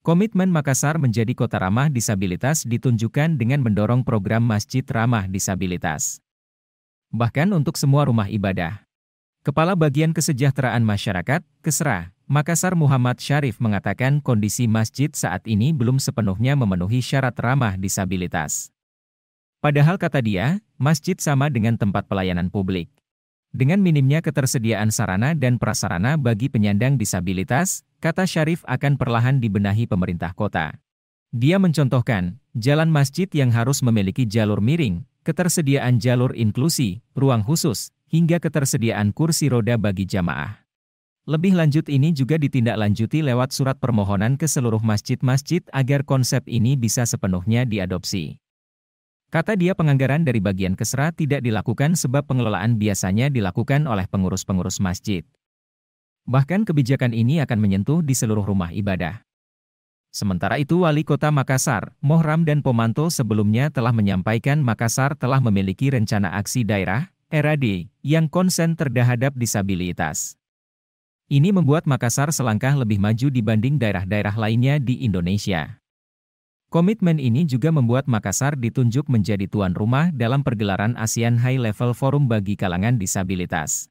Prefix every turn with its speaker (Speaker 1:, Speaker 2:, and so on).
Speaker 1: Komitmen Makassar menjadi kota ramah disabilitas ditunjukkan dengan mendorong program Masjid Ramah Disabilitas. Bahkan untuk semua rumah ibadah. Kepala Bagian Kesejahteraan Masyarakat, Kesra, Makassar Muhammad Syarif mengatakan kondisi masjid saat ini belum sepenuhnya memenuhi syarat ramah disabilitas. Padahal kata dia, masjid sama dengan tempat pelayanan publik. Dengan minimnya ketersediaan sarana dan prasarana bagi penyandang disabilitas, kata Syarif akan perlahan dibenahi pemerintah kota. Dia mencontohkan, jalan masjid yang harus memiliki jalur miring, ketersediaan jalur inklusi, ruang khusus, hingga ketersediaan kursi roda bagi jamaah. Lebih lanjut ini juga ditindaklanjuti lewat surat permohonan ke seluruh masjid-masjid agar konsep ini bisa sepenuhnya diadopsi. Kata dia penganggaran dari bagian kesra tidak dilakukan sebab pengelolaan biasanya dilakukan oleh pengurus-pengurus masjid. Bahkan kebijakan ini akan menyentuh di seluruh rumah ibadah. Sementara itu Wali Kota Makassar, Mohram dan Pomanto sebelumnya telah menyampaikan Makassar telah memiliki rencana aksi daerah, RAD, yang konsen terhadap disabilitas. Ini membuat Makassar selangkah lebih maju dibanding daerah-daerah lainnya di Indonesia. Komitmen ini juga membuat Makassar ditunjuk menjadi tuan rumah dalam pergelaran ASEAN High Level Forum bagi kalangan disabilitas.